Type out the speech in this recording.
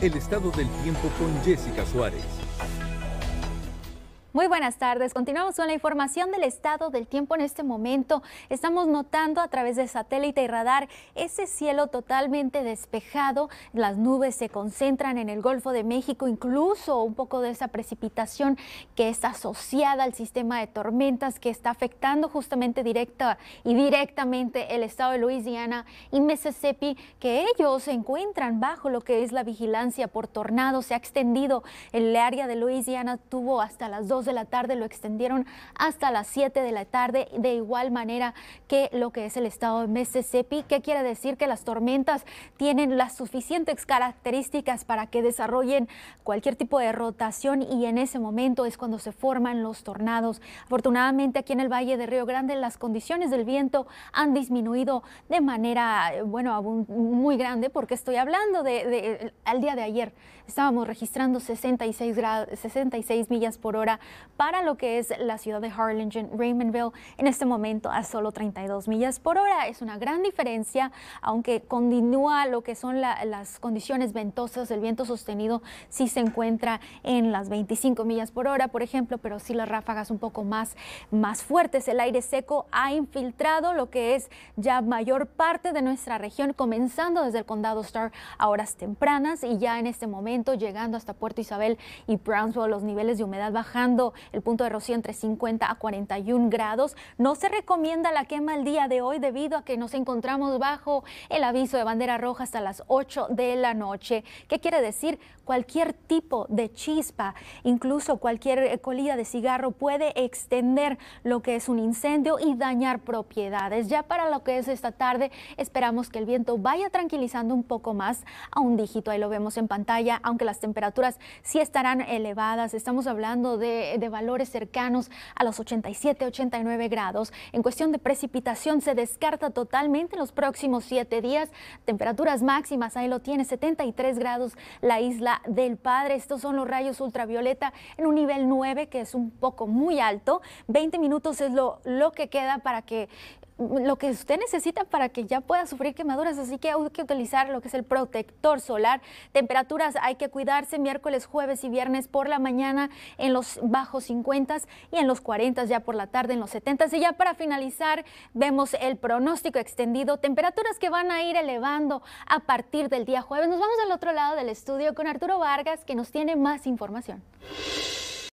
El estado del tiempo con Jessica Suárez. Muy buenas tardes. Continuamos con la información del estado del tiempo en este momento. Estamos notando a través de satélite y radar ese cielo totalmente despejado. Las nubes se concentran en el Golfo de México, incluso un poco de esa precipitación que es asociada al sistema de tormentas que está afectando justamente directa y directamente el estado de Luisiana y Mississippi, que ellos se encuentran bajo lo que es la vigilancia por tornado. Se ha extendido el área de Luisiana, tuvo hasta las dos de la tarde, lo extendieron hasta las 7 de la tarde, de igual manera que lo que es el estado de Mississippi, que quiere decir que las tormentas tienen las suficientes características para que desarrollen cualquier tipo de rotación y en ese momento es cuando se forman los tornados. Afortunadamente aquí en el Valle de Río Grande las condiciones del viento han disminuido de manera, eh, bueno, muy grande, porque estoy hablando de, de al día de ayer estábamos registrando 66, grados, 66 millas por hora para lo que es la ciudad de Harlingen, Raymondville, en este momento a solo 32 millas por hora. Es una gran diferencia, aunque continúa lo que son las condiciones ventosas, el viento sostenido sí se encuentra en las 25 millas por hora, por ejemplo, pero sí las ráfagas un poco más, más fuertes. El aire seco ha infiltrado lo que es ya mayor parte de nuestra región, comenzando desde el condado Star a horas tempranas y ya en este momento llegando hasta Puerto Isabel y Brownsville, los niveles de humedad bajando el punto de rocío entre 50 a 41 grados. No se recomienda la quema el día de hoy debido a que nos encontramos bajo el aviso de bandera roja hasta las 8 de la noche. ¿Qué quiere decir? Cualquier tipo de chispa, incluso cualquier eh, colilla de cigarro puede extender lo que es un incendio y dañar propiedades. Ya para lo que es esta tarde, esperamos que el viento vaya tranquilizando un poco más a un dígito. Ahí lo vemos en pantalla, aunque las temperaturas sí estarán elevadas. Estamos hablando de de valores cercanos a los 87-89 grados. En cuestión de precipitación se descarta totalmente en los próximos siete días. Temperaturas máximas, ahí lo tiene, 73 grados la isla del Padre. Estos son los rayos ultravioleta en un nivel 9 que es un poco muy alto. 20 minutos es lo, lo que queda para que lo que usted necesita para que ya pueda sufrir quemaduras, así que hay que utilizar lo que es el protector solar. Temperaturas hay que cuidarse miércoles, jueves y viernes por la mañana en los bajos 50 y en los 40 ya por la tarde en los 70. Y ya para finalizar vemos el pronóstico extendido, temperaturas que van a ir elevando a partir del día jueves. Nos vamos al otro lado del estudio con Arturo Vargas que nos tiene más información.